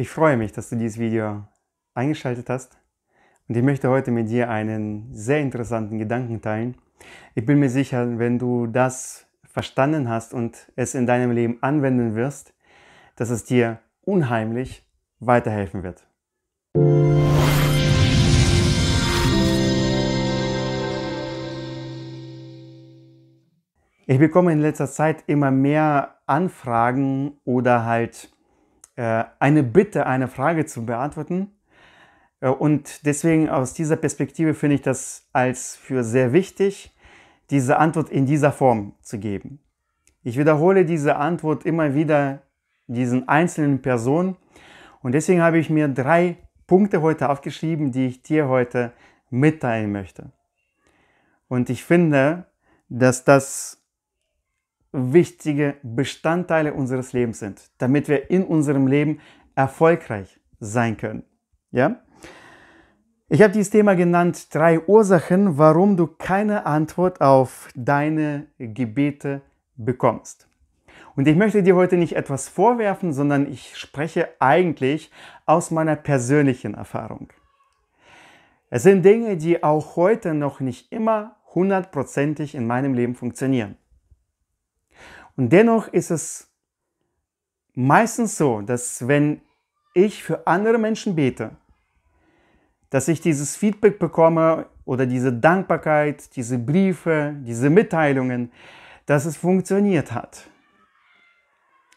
Ich freue mich, dass du dieses Video eingeschaltet hast und ich möchte heute mit dir einen sehr interessanten Gedanken teilen. Ich bin mir sicher, wenn du das verstanden hast und es in deinem Leben anwenden wirst, dass es dir unheimlich weiterhelfen wird. Ich bekomme in letzter Zeit immer mehr Anfragen oder halt äh, eine Bitte, eine Frage zu beantworten. Äh, und deswegen aus dieser Perspektive finde ich das als für sehr wichtig, diese Antwort in dieser Form zu geben. Ich wiederhole diese Antwort immer wieder diesen einzelnen Personen. Und deswegen habe ich mir drei Punkte heute aufgeschrieben, die ich dir heute mitteilen möchte. Und ich finde, dass das wichtige Bestandteile unseres Lebens sind, damit wir in unserem Leben erfolgreich sein können. Ja? Ich habe dieses Thema genannt, drei Ursachen, warum du keine Antwort auf deine Gebete bekommst. Und ich möchte dir heute nicht etwas vorwerfen, sondern ich spreche eigentlich aus meiner persönlichen Erfahrung. Es sind Dinge, die auch heute noch nicht immer hundertprozentig in meinem Leben funktionieren. Und dennoch ist es meistens so, dass wenn ich für andere Menschen bete, dass ich dieses Feedback bekomme oder diese Dankbarkeit, diese Briefe, diese Mitteilungen, dass es funktioniert hat.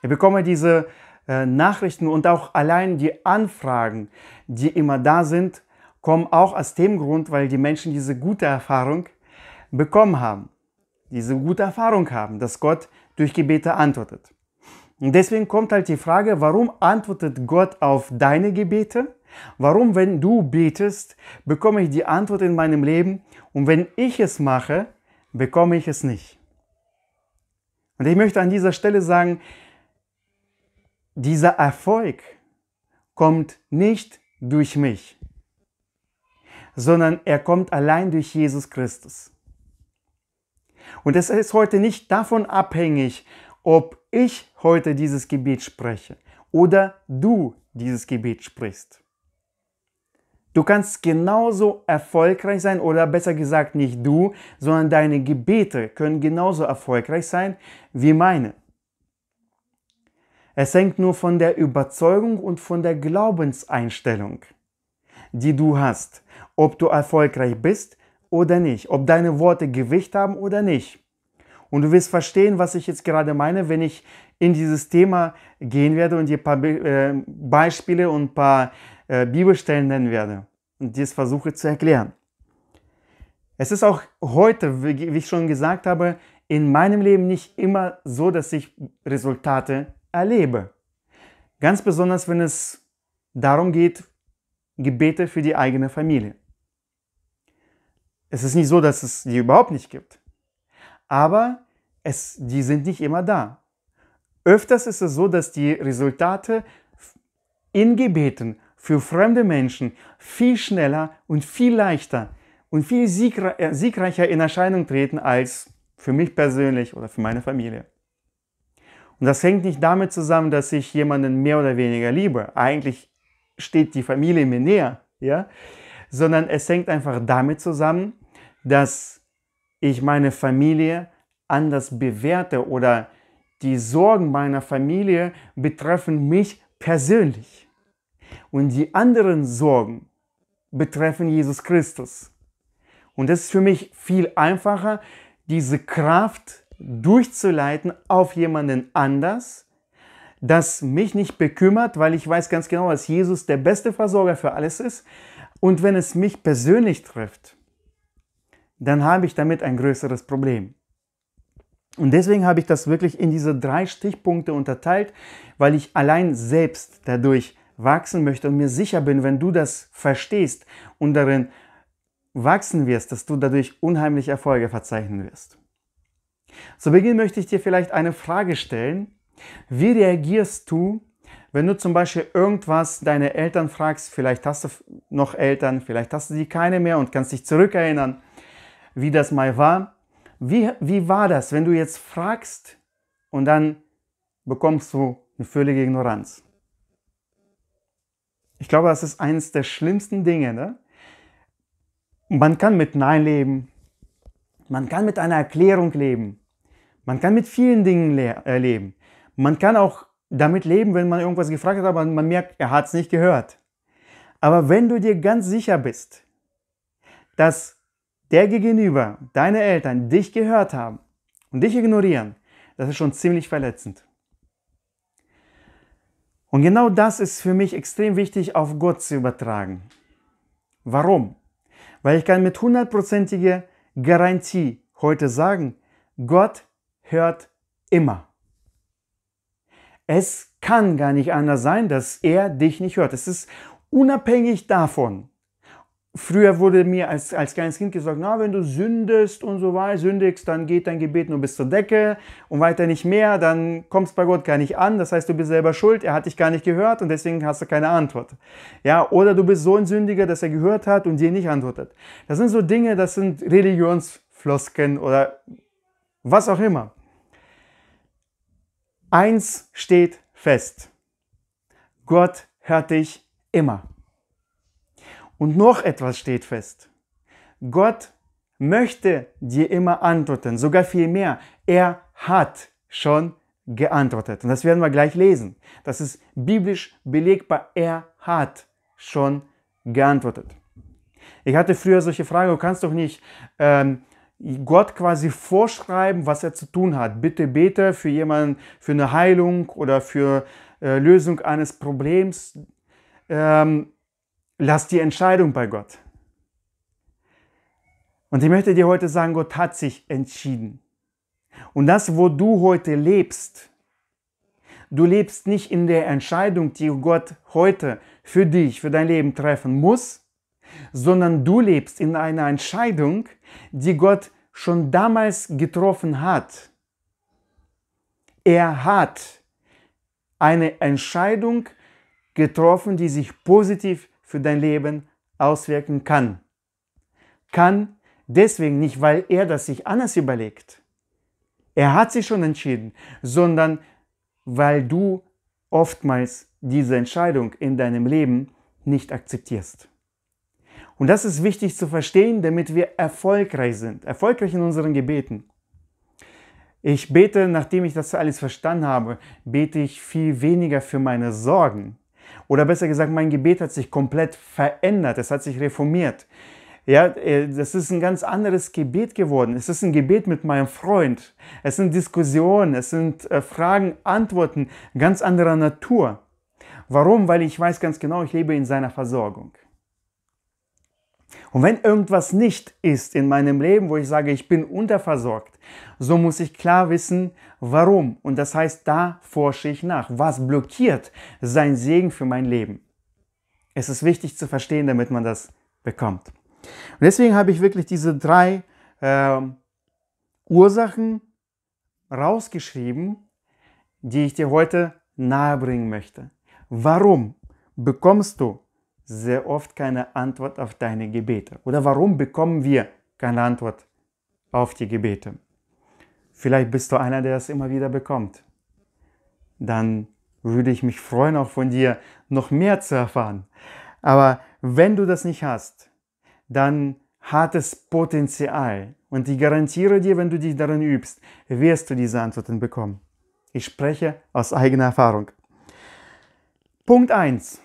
Ich bekomme diese äh, Nachrichten und auch allein die Anfragen, die immer da sind, kommen auch aus dem Grund, weil die Menschen diese gute Erfahrung bekommen haben, diese gute Erfahrung haben, dass Gott durch Gebete antwortet. Und deswegen kommt halt die Frage, warum antwortet Gott auf deine Gebete? Warum, wenn du betest, bekomme ich die Antwort in meinem Leben und wenn ich es mache, bekomme ich es nicht? Und ich möchte an dieser Stelle sagen, dieser Erfolg kommt nicht durch mich, sondern er kommt allein durch Jesus Christus. Und es ist heute nicht davon abhängig, ob ich heute dieses Gebet spreche oder du dieses Gebet sprichst. Du kannst genauso erfolgreich sein oder besser gesagt nicht du, sondern deine Gebete können genauso erfolgreich sein wie meine. Es hängt nur von der Überzeugung und von der Glaubenseinstellung, die du hast, ob du erfolgreich bist oder nicht, ob deine Worte Gewicht haben oder nicht. Und du wirst verstehen, was ich jetzt gerade meine, wenn ich in dieses Thema gehen werde und dir ein paar äh, Beispiele und ein paar äh, Bibelstellen nennen werde und dies versuche zu erklären. Es ist auch heute, wie ich schon gesagt habe, in meinem Leben nicht immer so, dass ich Resultate erlebe. Ganz besonders, wenn es darum geht, Gebete für die eigene Familie. Es ist nicht so, dass es die überhaupt nicht gibt. Aber es, die sind nicht immer da. Öfters ist es so, dass die Resultate in Gebeten für fremde Menschen viel schneller und viel leichter und viel äh, siegreicher in Erscheinung treten als für mich persönlich oder für meine Familie. Und das hängt nicht damit zusammen, dass ich jemanden mehr oder weniger liebe. Eigentlich steht die Familie mir näher, ja? sondern es hängt einfach damit zusammen, dass ich meine Familie anders bewerte oder die Sorgen meiner Familie betreffen mich persönlich. Und die anderen Sorgen betreffen Jesus Christus. Und es ist für mich viel einfacher, diese Kraft durchzuleiten auf jemanden anders, das mich nicht bekümmert, weil ich weiß ganz genau, dass Jesus der beste Versorger für alles ist. Und wenn es mich persönlich trifft, dann habe ich damit ein größeres Problem. Und deswegen habe ich das wirklich in diese drei Stichpunkte unterteilt, weil ich allein selbst dadurch wachsen möchte und mir sicher bin, wenn du das verstehst und darin wachsen wirst, dass du dadurch unheimliche Erfolge verzeichnen wirst. Zu Beginn möchte ich dir vielleicht eine Frage stellen. Wie reagierst du, wenn du zum Beispiel irgendwas deine Eltern fragst, vielleicht hast du noch Eltern, vielleicht hast du die keine mehr und kannst dich zurückerinnern, wie das mal war. Wie, wie war das, wenn du jetzt fragst und dann bekommst du eine völlige Ignoranz? Ich glaube, das ist eines der schlimmsten Dinge. Ne? Man kann mit Nein leben, man kann mit einer Erklärung leben, man kann mit vielen Dingen le äh, leben. Man kann auch damit leben, wenn man irgendwas gefragt hat, aber man merkt, er hat es nicht gehört. Aber wenn du dir ganz sicher bist, dass der gegenüber deine Eltern dich gehört haben und dich ignorieren, das ist schon ziemlich verletzend. Und genau das ist für mich extrem wichtig auf Gott zu übertragen. Warum? Weil ich kann mit hundertprozentiger Garantie heute sagen, Gott hört immer. Es kann gar nicht anders sein, dass er dich nicht hört. Es ist unabhängig davon, Früher wurde mir als, als kleines Kind gesagt, na, wenn du sündest und so weiter, sündigst, dann geht dein Gebet nur bis zur Decke und weiter nicht mehr, dann kommst bei Gott gar nicht an. Das heißt, du bist selber schuld, er hat dich gar nicht gehört und deswegen hast du keine Antwort. Ja, oder du bist so ein Sündiger, dass er gehört hat und dir nicht antwortet. Das sind so Dinge, das sind Religionsflosken oder was auch immer. Eins steht fest. Gott hört dich immer. Und noch etwas steht fest. Gott möchte dir immer antworten, sogar viel mehr. Er hat schon geantwortet. Und das werden wir gleich lesen. Das ist biblisch belegbar. Er hat schon geantwortet. Ich hatte früher solche Fragen, du kannst doch nicht ähm, Gott quasi vorschreiben, was er zu tun hat. Bitte bete für jemanden, für eine Heilung oder für äh, Lösung eines Problems. Ähm, Lass die Entscheidung bei Gott. Und ich möchte dir heute sagen, Gott hat sich entschieden. Und das, wo du heute lebst, du lebst nicht in der Entscheidung, die Gott heute für dich, für dein Leben treffen muss, sondern du lebst in einer Entscheidung, die Gott schon damals getroffen hat. Er hat eine Entscheidung getroffen, die sich positiv für dein Leben auswirken kann. Kann deswegen nicht, weil er das sich anders überlegt. Er hat sich schon entschieden, sondern weil du oftmals diese Entscheidung in deinem Leben nicht akzeptierst. Und das ist wichtig zu verstehen, damit wir erfolgreich sind, erfolgreich in unseren Gebeten. Ich bete, nachdem ich das alles verstanden habe, bete ich viel weniger für meine Sorgen, oder besser gesagt, mein Gebet hat sich komplett verändert, es hat sich reformiert. Ja, äh, das ist ein ganz anderes Gebet geworden. Es ist ein Gebet mit meinem Freund. Es sind Diskussionen, es sind äh, Fragen, Antworten ganz anderer Natur. Warum? Weil ich weiß ganz genau, ich lebe in seiner Versorgung. Und wenn irgendwas nicht ist in meinem Leben, wo ich sage, ich bin unterversorgt, so muss ich klar wissen, warum. Und das heißt, da forsche ich nach. Was blockiert sein Segen für mein Leben? Es ist wichtig zu verstehen, damit man das bekommt. Und deswegen habe ich wirklich diese drei äh, Ursachen rausgeschrieben, die ich dir heute nahebringen möchte. Warum bekommst du sehr oft keine Antwort auf deine Gebete? Oder warum bekommen wir keine Antwort auf die Gebete? Vielleicht bist du einer, der das immer wieder bekommt. Dann würde ich mich freuen, auch von dir noch mehr zu erfahren. Aber wenn du das nicht hast, dann hat es Potenzial. Und ich garantiere dir, wenn du dich darin übst, wirst du diese Antworten bekommen. Ich spreche aus eigener Erfahrung. Punkt 1.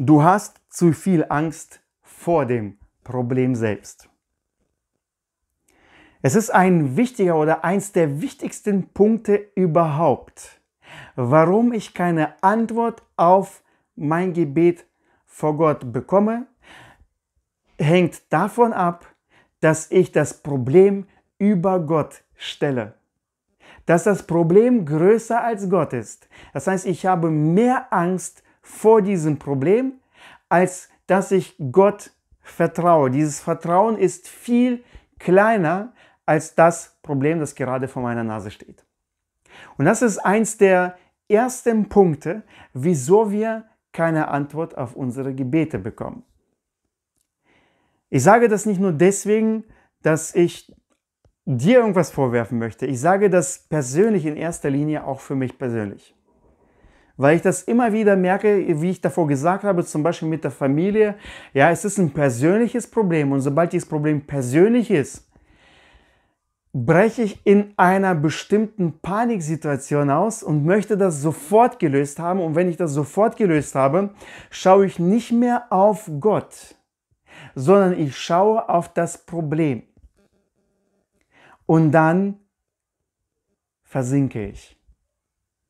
Du hast zu viel Angst vor dem Problem selbst. Es ist ein wichtiger oder eins der wichtigsten Punkte überhaupt, warum ich keine Antwort auf mein Gebet vor Gott bekomme, hängt davon ab, dass ich das Problem über Gott stelle. Dass das Problem größer als Gott ist. Das heißt, ich habe mehr Angst vor diesem Problem, als dass ich Gott vertraue. Dieses Vertrauen ist viel kleiner als das Problem, das gerade vor meiner Nase steht. Und das ist eins der ersten Punkte, wieso wir keine Antwort auf unsere Gebete bekommen. Ich sage das nicht nur deswegen, dass ich dir irgendwas vorwerfen möchte. Ich sage das persönlich in erster Linie auch für mich persönlich weil ich das immer wieder merke, wie ich davor gesagt habe, zum Beispiel mit der Familie. Ja, es ist ein persönliches Problem und sobald dieses Problem persönlich ist, breche ich in einer bestimmten Paniksituation aus und möchte das sofort gelöst haben. Und wenn ich das sofort gelöst habe, schaue ich nicht mehr auf Gott, sondern ich schaue auf das Problem. Und dann versinke ich.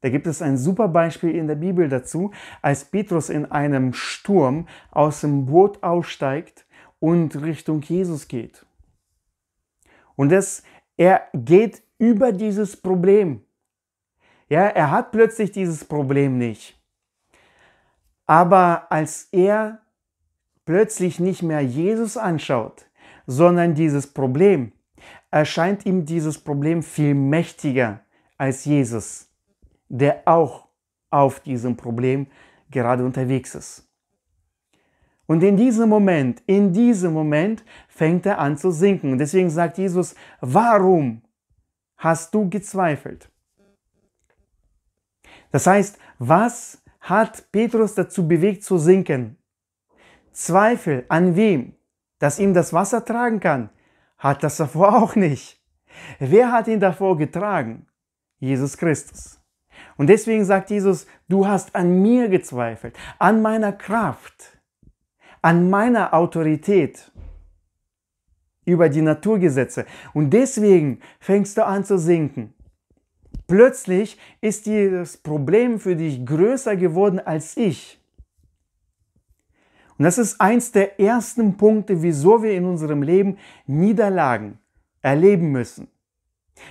Da gibt es ein super Beispiel in der Bibel dazu, als Petrus in einem Sturm aus dem Boot aussteigt und Richtung Jesus geht. Und das, er geht über dieses Problem. Ja, er hat plötzlich dieses Problem nicht. Aber als er plötzlich nicht mehr Jesus anschaut, sondern dieses Problem, erscheint ihm dieses Problem viel mächtiger als Jesus der auch auf diesem Problem gerade unterwegs ist. Und in diesem Moment, in diesem Moment fängt er an zu sinken. Und deswegen sagt Jesus, warum hast du gezweifelt? Das heißt, was hat Petrus dazu bewegt zu sinken? Zweifel an wem? Dass ihm das Wasser tragen kann? Hat das davor auch nicht. Wer hat ihn davor getragen? Jesus Christus. Und deswegen sagt Jesus, du hast an mir gezweifelt, an meiner Kraft, an meiner Autorität über die Naturgesetze. Und deswegen fängst du an zu sinken. Plötzlich ist dieses Problem für dich größer geworden als ich. Und das ist eins der ersten Punkte, wieso wir in unserem Leben Niederlagen erleben müssen.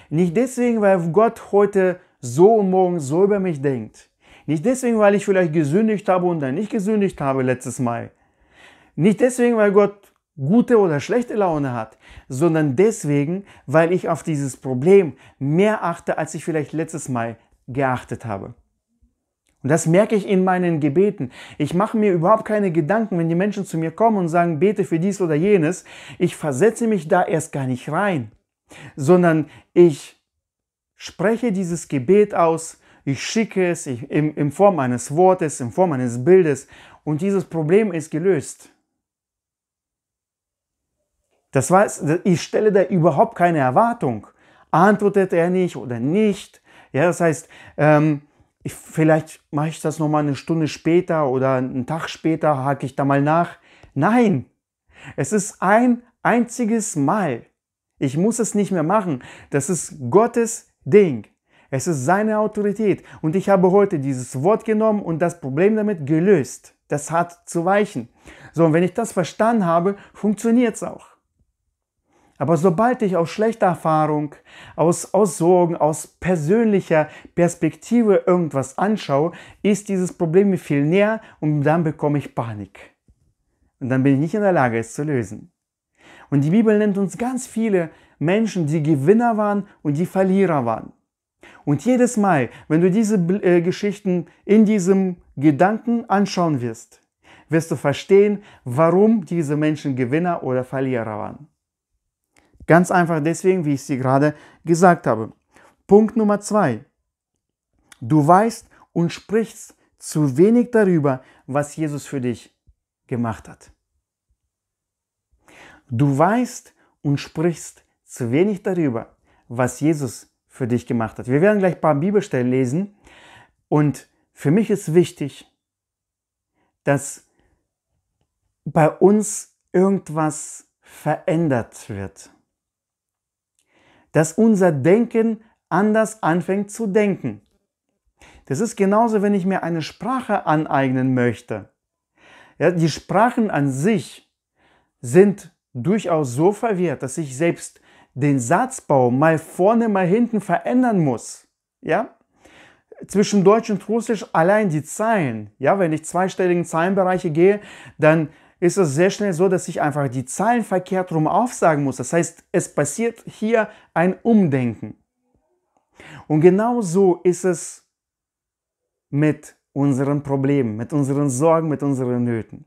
Nicht deswegen, weil Gott heute so und morgen so über mich denkt. Nicht deswegen, weil ich vielleicht gesündigt habe und dann nicht gesündigt habe letztes Mal. Nicht deswegen, weil Gott gute oder schlechte Laune hat, sondern deswegen, weil ich auf dieses Problem mehr achte, als ich vielleicht letztes Mal geachtet habe. Und das merke ich in meinen Gebeten. Ich mache mir überhaupt keine Gedanken, wenn die Menschen zu mir kommen und sagen, bete für dies oder jenes. Ich versetze mich da erst gar nicht rein, sondern ich Spreche dieses Gebet aus, ich schicke es ich, in, in Form eines Wortes, in Form eines Bildes und dieses Problem ist gelöst. Das weiß, ich stelle da überhaupt keine Erwartung. Antwortet er nicht oder nicht? Ja, das heißt, ähm, ich, vielleicht mache ich das nochmal eine Stunde später oder einen Tag später, hake ich da mal nach. Nein, es ist ein einziges Mal. Ich muss es nicht mehr machen. Das ist Gottes Ding. Es ist seine Autorität. Und ich habe heute dieses Wort genommen und das Problem damit gelöst. Das hat zu weichen. So, und wenn ich das verstanden habe, funktioniert es auch. Aber sobald ich aus schlechter Erfahrung, aus, aus Sorgen, aus persönlicher Perspektive irgendwas anschaue, ist dieses Problem mir viel näher und dann bekomme ich Panik. Und dann bin ich nicht in der Lage, es zu lösen. Und die Bibel nennt uns ganz viele Menschen, die Gewinner waren und die Verlierer waren. Und jedes Mal, wenn du diese äh, Geschichten in diesem Gedanken anschauen wirst, wirst du verstehen, warum diese Menschen Gewinner oder Verlierer waren. Ganz einfach deswegen, wie ich sie gerade gesagt habe. Punkt Nummer zwei. Du weißt und sprichst zu wenig darüber, was Jesus für dich gemacht hat. Du weißt und sprichst zu wenig darüber, was Jesus für dich gemacht hat. Wir werden gleich ein paar Bibelstellen lesen. Und für mich ist wichtig, dass bei uns irgendwas verändert wird. Dass unser Denken anders anfängt zu denken. Das ist genauso, wenn ich mir eine Sprache aneignen möchte. Ja, die Sprachen an sich sind durchaus so verwirrt, dass ich selbst den Satzbau mal vorne, mal hinten verändern muss, ja, zwischen Deutsch und Russisch allein die Zeilen, ja, wenn ich zweistelligen Zeilenbereiche gehe, dann ist es sehr schnell so, dass ich einfach die Zeilen verkehrt rum aufsagen muss. Das heißt, es passiert hier ein Umdenken. Und genau so ist es mit unseren Problemen, mit unseren Sorgen, mit unseren Nöten.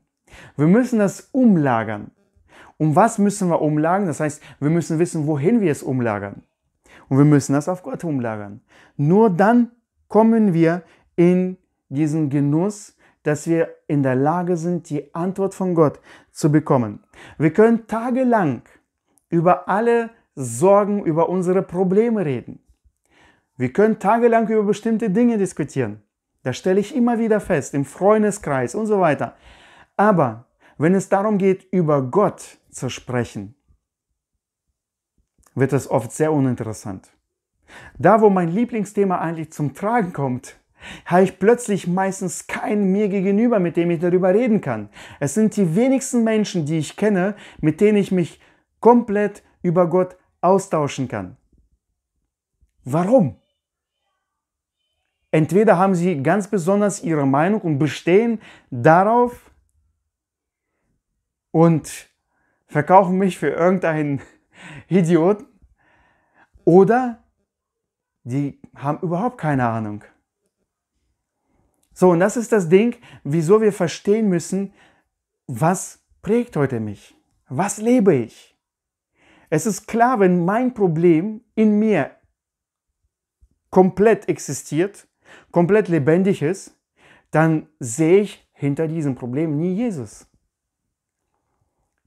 Wir müssen das umlagern. Um was müssen wir umlagern? Das heißt, wir müssen wissen, wohin wir es umlagern. Und wir müssen das auf Gott umlagern. Nur dann kommen wir in diesen Genuss, dass wir in der Lage sind, die Antwort von Gott zu bekommen. Wir können tagelang über alle Sorgen, über unsere Probleme reden. Wir können tagelang über bestimmte Dinge diskutieren. Das stelle ich immer wieder fest, im Freundeskreis und so weiter. Aber wenn es darum geht, über Gott zu sprechen, wird es oft sehr uninteressant. Da, wo mein Lieblingsthema eigentlich zum Tragen kommt, habe ich plötzlich meistens keinen mir gegenüber, mit dem ich darüber reden kann. Es sind die wenigsten Menschen, die ich kenne, mit denen ich mich komplett über Gott austauschen kann. Warum? Entweder haben sie ganz besonders ihre Meinung und bestehen darauf, und verkaufen mich für irgendeinen Idioten. Oder die haben überhaupt keine Ahnung. So, und das ist das Ding, wieso wir verstehen müssen, was prägt heute mich? Was lebe ich? Es ist klar, wenn mein Problem in mir komplett existiert, komplett lebendig ist, dann sehe ich hinter diesem Problem nie Jesus.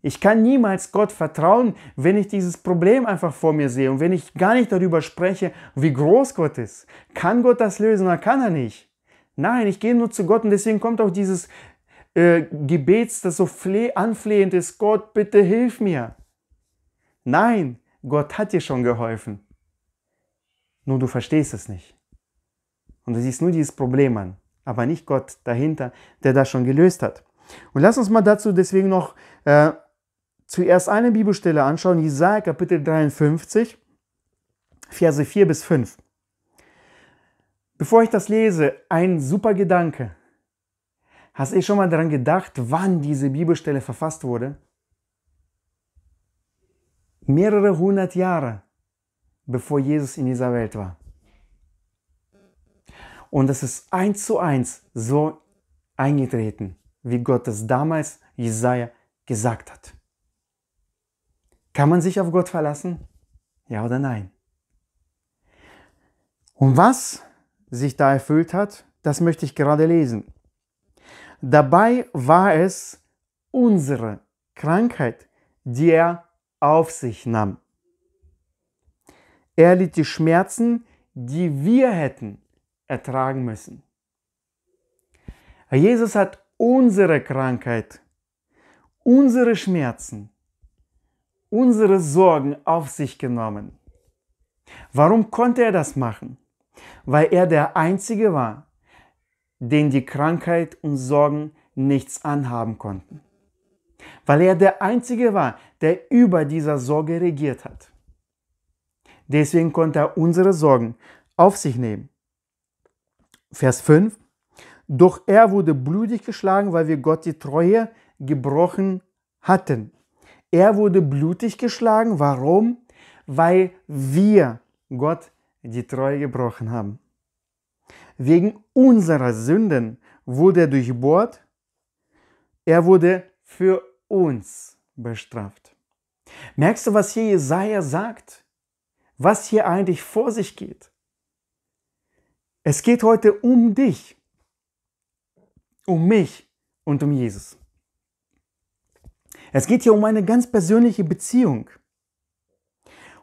Ich kann niemals Gott vertrauen, wenn ich dieses Problem einfach vor mir sehe und wenn ich gar nicht darüber spreche, wie groß Gott ist. Kann Gott das lösen oder kann er nicht? Nein, ich gehe nur zu Gott und deswegen kommt auch dieses äh, Gebets, das so anflehend ist, Gott, bitte hilf mir. Nein, Gott hat dir schon geholfen. Nur du verstehst es nicht. Und du siehst nur dieses Problem an, aber nicht Gott dahinter, der das schon gelöst hat. Und lass uns mal dazu deswegen noch äh, zuerst eine Bibelstelle anschauen, Jesaja Kapitel 53, Verse 4 bis 5. Bevor ich das lese, ein super Gedanke. Hast du schon mal daran gedacht, wann diese Bibelstelle verfasst wurde? Mehrere hundert Jahre, bevor Jesus in dieser Welt war. Und es ist eins zu eins so eingetreten, wie Gott es damals Jesaja gesagt hat. Kann man sich auf Gott verlassen? Ja oder nein? Und was sich da erfüllt hat, das möchte ich gerade lesen. Dabei war es unsere Krankheit, die er auf sich nahm. Er litt die Schmerzen, die wir hätten ertragen müssen. Jesus hat unsere Krankheit, unsere Schmerzen, unsere Sorgen auf sich genommen. Warum konnte er das machen? Weil er der Einzige war, den die Krankheit und Sorgen nichts anhaben konnten. Weil er der Einzige war, der über dieser Sorge regiert hat. Deswegen konnte er unsere Sorgen auf sich nehmen. Vers 5. Doch er wurde blutig geschlagen, weil wir Gott die Treue gebrochen hatten. Er wurde blutig geschlagen. Warum? Weil wir Gott die Treue gebrochen haben. Wegen unserer Sünden wurde er durchbohrt. Er wurde für uns bestraft. Merkst du, was hier Jesaja sagt? Was hier eigentlich vor sich geht? Es geht heute um dich, um mich und um Jesus. Es geht hier um eine ganz persönliche Beziehung.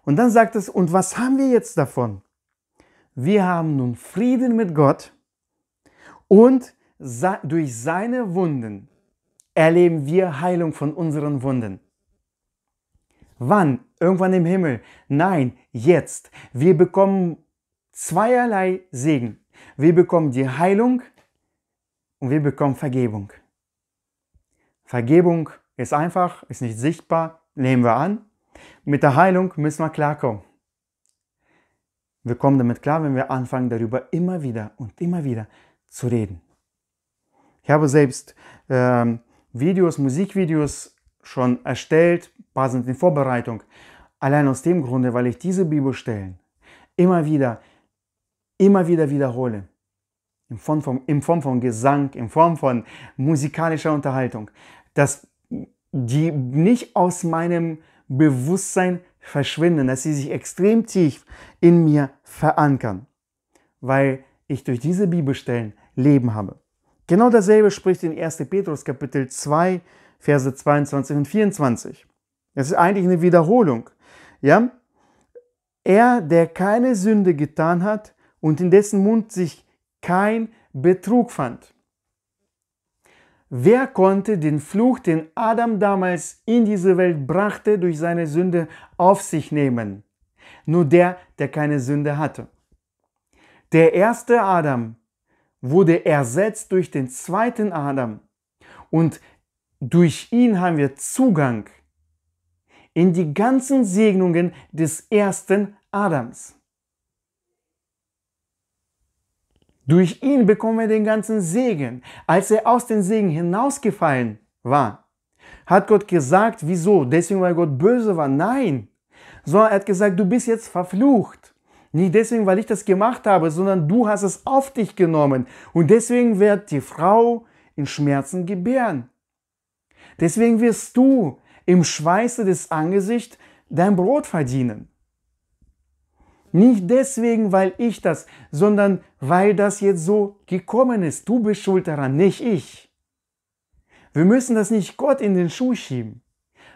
Und dann sagt es, und was haben wir jetzt davon? Wir haben nun Frieden mit Gott und durch seine Wunden erleben wir Heilung von unseren Wunden. Wann? Irgendwann im Himmel? Nein, jetzt. Wir bekommen zweierlei Segen. Wir bekommen die Heilung und wir bekommen Vergebung. Vergebung ist einfach, ist nicht sichtbar, nehmen wir an. Mit der Heilung müssen wir klarkommen. Wir kommen damit klar, wenn wir anfangen, darüber immer wieder und immer wieder zu reden. Ich habe selbst ähm, Videos, Musikvideos schon erstellt, ein paar sind in Vorbereitung. Allein aus dem Grunde, weil ich diese Bibelstellen immer wieder, immer wieder wiederhole. In Form, von, in Form von Gesang, in Form von musikalischer Unterhaltung. Das die nicht aus meinem Bewusstsein verschwinden, dass sie sich extrem tief in mir verankern, weil ich durch diese Bibelstellen Leben habe. Genau dasselbe spricht in 1. Petrus Kapitel 2, Verse 22 und 24. Das ist eigentlich eine Wiederholung. Ja? Er, der keine Sünde getan hat und in dessen Mund sich kein Betrug fand. Wer konnte den Fluch, den Adam damals in diese Welt brachte, durch seine Sünde auf sich nehmen? Nur der, der keine Sünde hatte. Der erste Adam wurde ersetzt durch den zweiten Adam und durch ihn haben wir Zugang in die ganzen Segnungen des ersten Adams. Durch ihn bekommen wir den ganzen Segen. Als er aus den Segen hinausgefallen war, hat Gott gesagt, wieso? Deswegen, weil Gott böse war? Nein. Sondern er hat gesagt, du bist jetzt verflucht. Nicht deswegen, weil ich das gemacht habe, sondern du hast es auf dich genommen. Und deswegen wird die Frau in Schmerzen gebären. Deswegen wirst du im Schweiße des Angesichts dein Brot verdienen. Nicht deswegen, weil ich das, sondern weil das jetzt so gekommen ist. Du bist schuld daran, nicht ich. Wir müssen das nicht Gott in den Schuh schieben.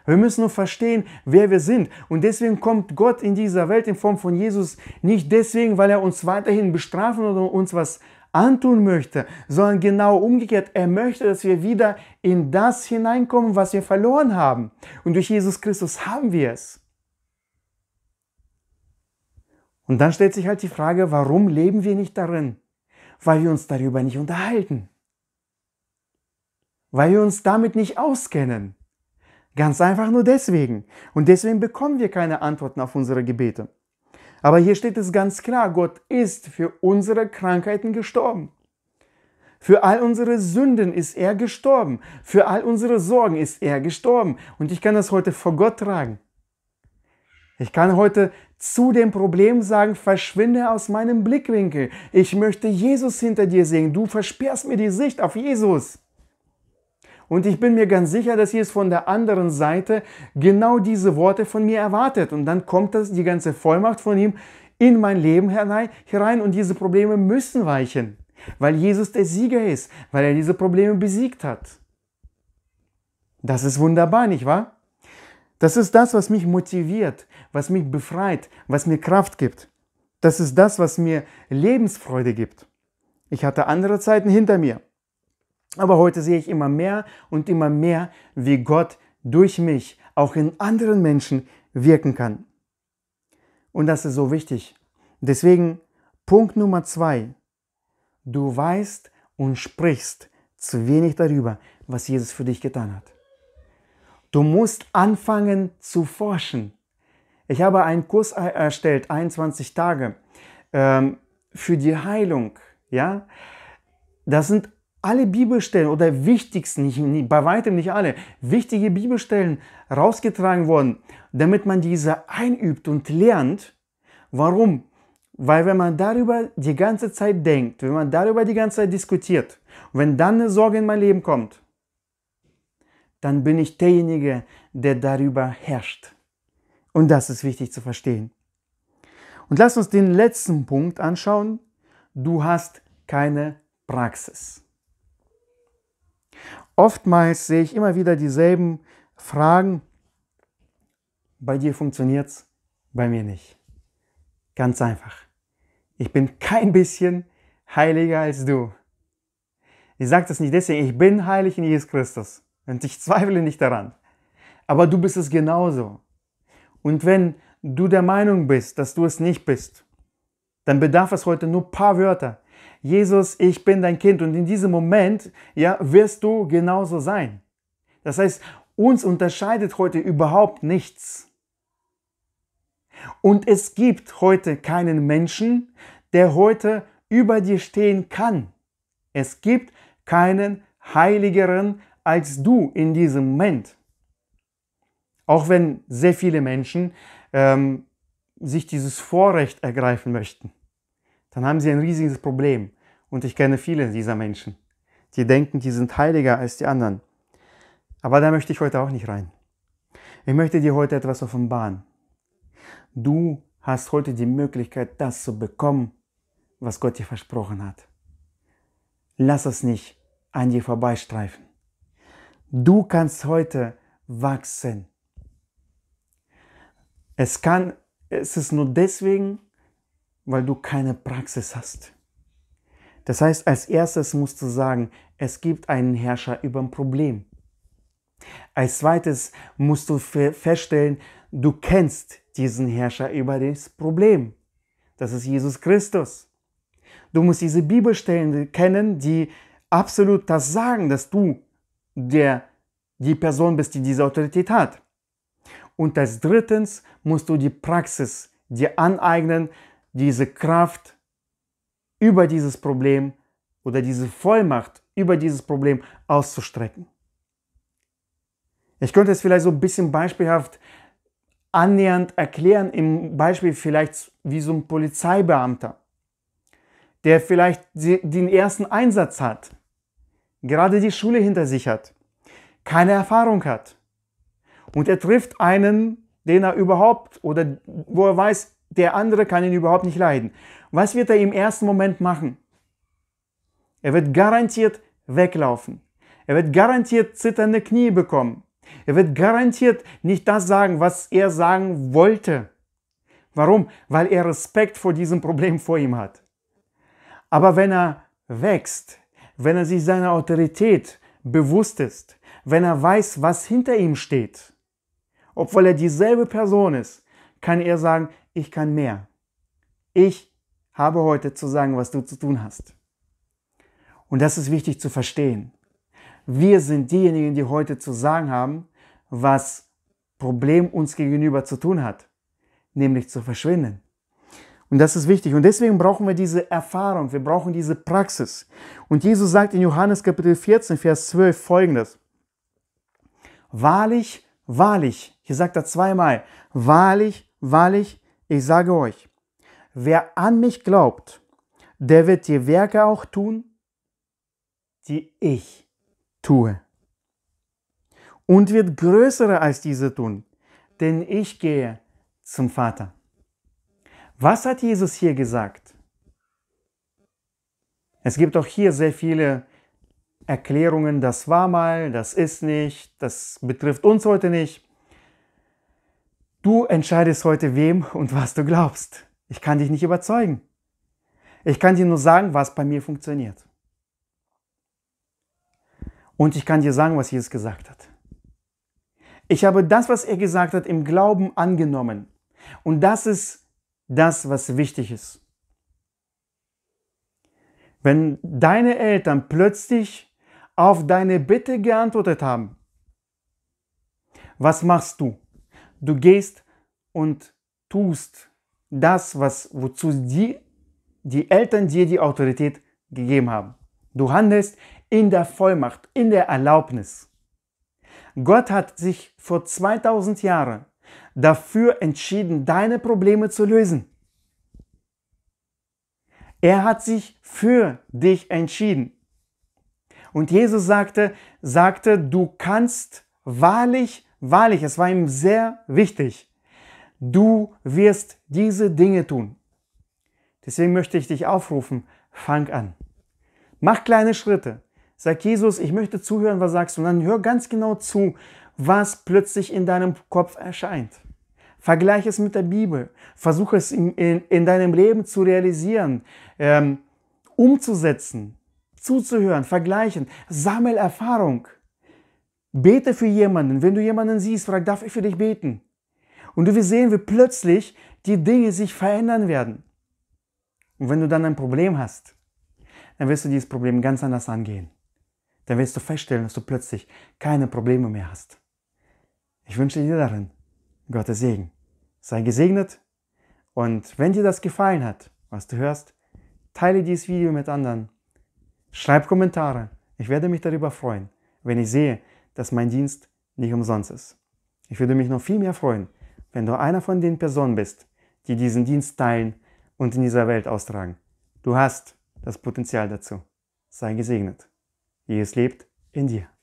Wir müssen nur verstehen, wer wir sind. Und deswegen kommt Gott in dieser Welt in Form von Jesus nicht deswegen, weil er uns weiterhin bestrafen oder uns was antun möchte, sondern genau umgekehrt. Er möchte, dass wir wieder in das hineinkommen, was wir verloren haben. Und durch Jesus Christus haben wir es. Und dann stellt sich halt die Frage, warum leben wir nicht darin? Weil wir uns darüber nicht unterhalten. Weil wir uns damit nicht auskennen. Ganz einfach nur deswegen. Und deswegen bekommen wir keine Antworten auf unsere Gebete. Aber hier steht es ganz klar, Gott ist für unsere Krankheiten gestorben. Für all unsere Sünden ist er gestorben. Für all unsere Sorgen ist er gestorben. Und ich kann das heute vor Gott tragen. Ich kann heute zu dem Problem sagen, verschwinde aus meinem Blickwinkel. Ich möchte Jesus hinter dir sehen. Du versperrst mir die Sicht auf Jesus. Und ich bin mir ganz sicher, dass Jesus von der anderen Seite genau diese Worte von mir erwartet. Und dann kommt das, die ganze Vollmacht von ihm in mein Leben herein und diese Probleme müssen weichen, weil Jesus der Sieger ist, weil er diese Probleme besiegt hat. Das ist wunderbar, nicht wahr? Das ist das, was mich motiviert, was mich befreit, was mir Kraft gibt. Das ist das, was mir Lebensfreude gibt. Ich hatte andere Zeiten hinter mir. Aber heute sehe ich immer mehr und immer mehr, wie Gott durch mich auch in anderen Menschen wirken kann. Und das ist so wichtig. Deswegen Punkt Nummer zwei. Du weißt und sprichst zu wenig darüber, was Jesus für dich getan hat. Du musst anfangen zu forschen. Ich habe einen Kurs erstellt, 21 Tage, ähm, für die Heilung. Ja? Das sind alle Bibelstellen oder wichtigsten, nicht, bei weitem nicht alle, wichtige Bibelstellen rausgetragen worden, damit man diese einübt und lernt. Warum? Weil wenn man darüber die ganze Zeit denkt, wenn man darüber die ganze Zeit diskutiert, wenn dann eine Sorge in mein Leben kommt, dann bin ich derjenige, der darüber herrscht. Und das ist wichtig zu verstehen. Und lass uns den letzten Punkt anschauen. Du hast keine Praxis. Oftmals sehe ich immer wieder dieselben Fragen. Bei dir funktioniert es, bei mir nicht. Ganz einfach. Ich bin kein bisschen heiliger als du. Ich sage das nicht deswegen, ich bin heilig in Jesus Christus. Und ich zweifle nicht daran. Aber du bist es genauso. Und wenn du der Meinung bist, dass du es nicht bist, dann bedarf es heute nur ein paar Wörter. Jesus, ich bin dein Kind. Und in diesem Moment, ja, wirst du genauso sein. Das heißt, uns unterscheidet heute überhaupt nichts. Und es gibt heute keinen Menschen, der heute über dir stehen kann. Es gibt keinen heiligeren, als du in diesem Moment. Auch wenn sehr viele Menschen ähm, sich dieses Vorrecht ergreifen möchten, dann haben sie ein riesiges Problem. Und ich kenne viele dieser Menschen, die denken, die sind heiliger als die anderen. Aber da möchte ich heute auch nicht rein. Ich möchte dir heute etwas offenbaren. Du hast heute die Möglichkeit, das zu bekommen, was Gott dir versprochen hat. Lass es nicht an dir vorbeistreifen. Du kannst heute wachsen. Es kann, es ist nur deswegen, weil du keine Praxis hast. Das heißt, als erstes musst du sagen, es gibt einen Herrscher über ein Problem. Als zweites musst du feststellen, du kennst diesen Herrscher über das Problem. Das ist Jesus Christus. Du musst diese Bibelstellen kennen, die absolut das sagen, dass du der die Person bist, die diese Autorität hat. Und als drittens musst du die Praxis dir aneignen, diese Kraft über dieses Problem oder diese Vollmacht über dieses Problem auszustrecken. Ich könnte es vielleicht so ein bisschen beispielhaft annähernd erklären, im Beispiel vielleicht wie so ein Polizeibeamter, der vielleicht den ersten Einsatz hat gerade die Schule hinter sich hat, keine Erfahrung hat. Und er trifft einen, den er überhaupt oder wo er weiß, der andere kann ihn überhaupt nicht leiden. Was wird er im ersten Moment machen? Er wird garantiert weglaufen. Er wird garantiert zitternde Knie bekommen. Er wird garantiert nicht das sagen, was er sagen wollte. Warum? Weil er Respekt vor diesem Problem vor ihm hat. Aber wenn er wächst, wenn er sich seiner Autorität bewusst ist, wenn er weiß, was hinter ihm steht, obwohl er dieselbe Person ist, kann er sagen, ich kann mehr. Ich habe heute zu sagen, was du zu tun hast. Und das ist wichtig zu verstehen. Wir sind diejenigen, die heute zu sagen haben, was Problem uns gegenüber zu tun hat, nämlich zu verschwinden. Und das ist wichtig. Und deswegen brauchen wir diese Erfahrung, wir brauchen diese Praxis. Und Jesus sagt in Johannes Kapitel 14, Vers 12 folgendes. Wahrlich, wahrlich, hier sagt er zweimal, wahrlich, wahrlich, ich sage euch, wer an mich glaubt, der wird die Werke auch tun, die ich tue. Und wird größere als diese tun, denn ich gehe zum Vater. Was hat Jesus hier gesagt? Es gibt auch hier sehr viele Erklärungen, das war mal, das ist nicht, das betrifft uns heute nicht. Du entscheidest heute, wem und was du glaubst. Ich kann dich nicht überzeugen. Ich kann dir nur sagen, was bei mir funktioniert. Und ich kann dir sagen, was Jesus gesagt hat. Ich habe das, was er gesagt hat, im Glauben angenommen. Und das ist das, was wichtig ist. Wenn deine Eltern plötzlich auf deine Bitte geantwortet haben, was machst du? Du gehst und tust das, was, wozu die, die Eltern dir die Autorität gegeben haben. Du handelst in der Vollmacht, in der Erlaubnis. Gott hat sich vor 2000 Jahren dafür entschieden, deine Probleme zu lösen. Er hat sich für dich entschieden. Und Jesus sagte, sagte, du kannst wahrlich, wahrlich, es war ihm sehr wichtig, du wirst diese Dinge tun. Deswegen möchte ich dich aufrufen, fang an. Mach kleine Schritte. Sag Jesus, ich möchte zuhören, was sagst du. Und dann hör ganz genau zu, was plötzlich in deinem Kopf erscheint. Vergleich es mit der Bibel. Versuche es in, in, in, deinem Leben zu realisieren, ähm, umzusetzen, zuzuhören, vergleichen. Sammel Erfahrung. Bete für jemanden. Wenn du jemanden siehst, frag, darf ich für dich beten? Und du wirst sehen, wie plötzlich die Dinge sich verändern werden. Und wenn du dann ein Problem hast, dann wirst du dieses Problem ganz anders angehen. Dann wirst du feststellen, dass du plötzlich keine Probleme mehr hast. Ich wünsche dir darin Gottes Segen. Sei gesegnet und wenn dir das gefallen hat, was du hörst, teile dieses Video mit anderen. Schreib Kommentare. Ich werde mich darüber freuen, wenn ich sehe, dass mein Dienst nicht umsonst ist. Ich würde mich noch viel mehr freuen, wenn du einer von den Personen bist, die diesen Dienst teilen und in dieser Welt austragen. Du hast das Potenzial dazu. Sei gesegnet. Jesus lebt in dir.